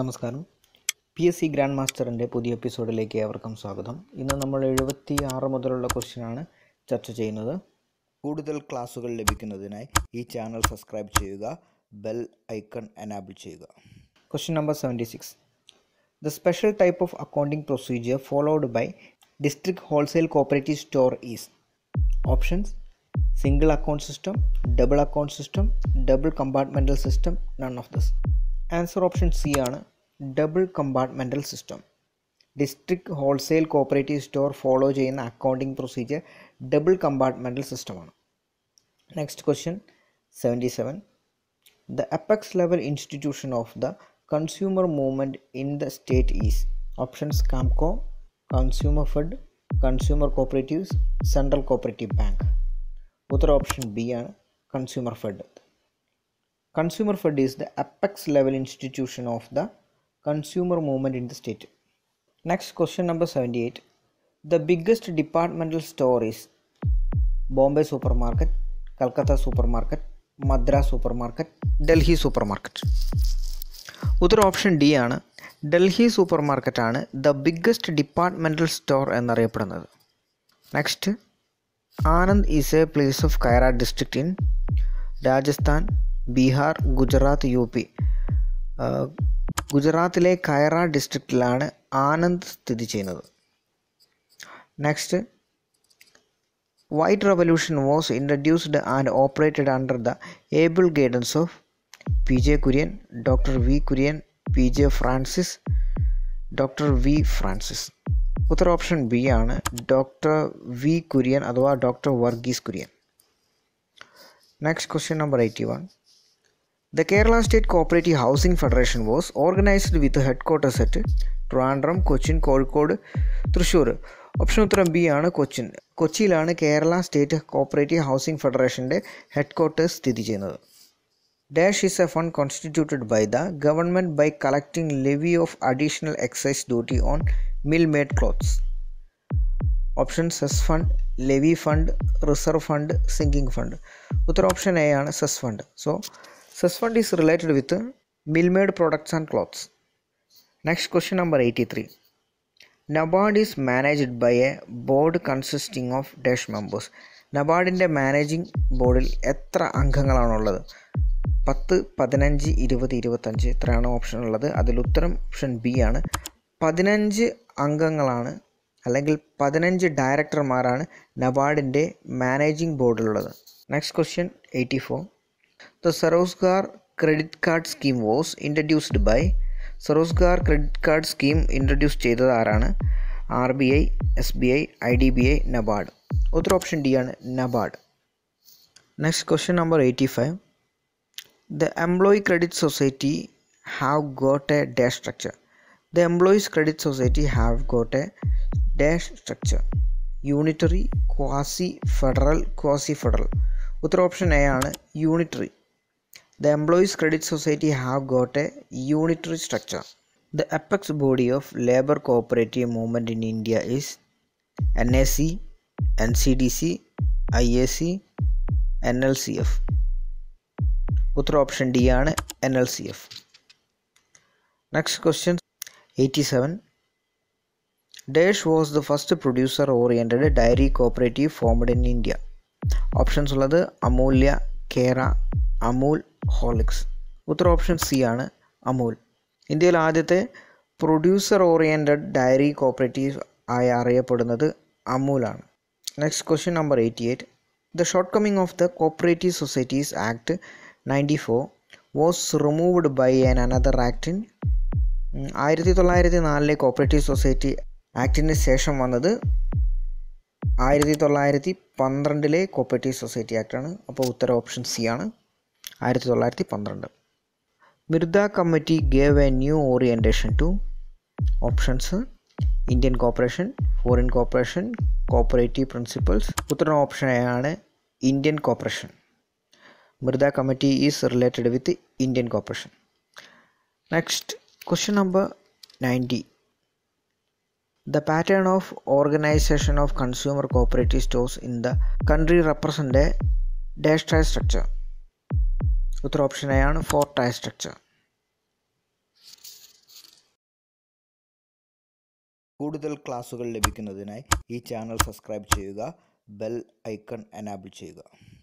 നമസ്കാരം P S C grand മാസ്റ്ററിൻ്റെ പുതിയ എപ്പിസോഡിലേക്ക് ഏവർക്കും സ്വാഗതം ഇന്ന് നമ്മൾ എഴുപത്തി ആറ് മുതലുള്ള ക്വസ്റ്റ്യനാണ് ചർച്ച ചെയ്യുന്നത് കൂടുതൽ ക്ലാസ്സുകൾ ലഭിക്കുന്നതിനായി ഈ ചാനൽ സബ്സ്ക്രൈബ് ചെയ്യുക ബെൽ ഐക്കൺ എനാബിൾ ചെയ്യുക question number seventy six the special type of accounting procedure followed by district wholesale cooperative store is options single account system double account system double compartmental system none of this answer option C ആണ് double compartmental system district wholesale cooperative store follow ചെയ്യുന്ന accounting procedure double compartmental സിസ്റ്റമാണ് next question seventy seven the apex level institution of the consumer movement in the state is options KAMCO consumer fed consumer cooperatives central cooperative bank ഉത്തര option B ആണ് consumer fed Consumer Fed is the apex level institution of the consumer movement in the state. Next question number 78. The biggest departmental store is Bombay Supermarket, Calcutta Supermarket, Madras Supermarket, Delhi Supermarket. ഉത്തര option D ആണ് Delhi super മാർക്കറ്റാണ് the biggest departmental store എന്നറിയപ്പെടുന്നത് next Anand is a place of Kaira district in Rajasthan Bihar Gujarat U P ഗുജറാത്തിലെ കയറ ഡിസ്ട്രിക്റ്റിലാണ് ആനന്ദ് സ്ഥിതി ചെയ്യുന്നത് next white revolution was introduced and operated under the able guidance of P J Kurien doctor V Kurien P J Francis doctor V Francis ഉത്തര option B ആണ് doctor V Kurien അഥവാ doctor Varghese Kurian next question number eighty one the Kerala state cooperative housing federation was organised with headquarters at Trivandrum Cochin Kozhikode Thrissur option ഉത്തരം B ആണ് കൊച്ചിൻ കൊച്ചിയിലാണ് Kerala state cooperative housing ഫെഡറേഷൻ്റെ headquarters സ്ഥിതി ചെയ്യുന്നത് dash is a fund constituted by the government by collecting levy of additional excise duty on mill made cloths option cess fund levy fund reserve fund sinking fund ഉത്തര option A ആണ് cess fund so Such fund is related with mill-made products and clothes. Next question number 83. NABARD is managed by a board consisting of dash members നബാർഡിൻ്റെ managing ബോർഡിൽ എത്ര അംഗങ്ങളാണുള്ളത് പത്ത് പതിനഞ്ച് ഇരുപത് ഇരുപത്തഞ്ച് ഇത്രയാണ് ഓപ്ഷൻ ഉള്ളത് അതിൽ ഉത്തരം ഓപ്ഷൻ ബി ആണ് പതിനഞ്ച് അംഗങ്ങളാണ് അല്ലെങ്കിൽ പതിനഞ്ച് ഡയറക്ടർമാരാണ് നബാർഡിൻ്റെ മാനേജിംഗ് ബോർഡിലുള്ളത് next question eighty four The Sarozgar Credit Card Scheme was introduced by Sarozgar Credit Card Scheme introduce ചെയ്തത് ആരാണ് R B I S B I I D B I NABARD ഉത്തര ഓപ്ഷൻ ഡി ആണ് NABARD next question number eighty five the employee credit society have got a day structure the employees credit society have got a day structure unitary quasi federal quasi federal Uttar option A aana, unitary. The employees credit society have got a unitary structure. The apex body of labor cooperative movement in India is NAC, NCDC, IAC, NLCF. Uttar option D aana, NLCF. Next question 87. Dash was the first producer oriented dairy cooperative formed in India. Options ഉള്ളത് Amulya Kera Amul Horlicks ഉത്തര option C ആണ് അമൂൽ ഇന്ത്യയിൽ ആദ്യത്തെ producer oriented diary cooperative ആയി അറിയപ്പെടുന്നത് അമൂലാണ് next question number eighty eight the shortcoming of the cooperative societies act ninety four was removed by an another act in ആയിരത്തി തൊള്ളായിരത്തി നാലിലെ കോപ്പറേറ്റീവ് സൊസൈറ്റി ആക്ടിന് ശേഷം വന്നത് ആയിരത്തി തൊള്ളായിരത്തി പന്ത്രണ്ടിലെ കോപ്പറേറ്റീവ് സൊസൈറ്റി ആണ് അപ്പോൾ ഉത്തര ഓപ്ഷൻ സി ആണ് ആയിരത്തി തൊള്ളായിരത്തി പന്ത്രണ്ട് Mirdha committee gave a new orientation to options Indian cooperation foreign cooperation cooperative principles ഉത്തര ആണ് Indian cooperation Mirdha committee is related with Indian cooperation next question number ninety The pattern of organization of consumer cooperative stores in the country represent a dash tie structure. ഉത്തര option A ആണ് four tie structure കൂടുതൽ ക്ലാസുകൾ ലഭിക്കുന്നതിനായി ഈ channel subscribe ചെയ്യുക bell icon enable ചെയ്യുക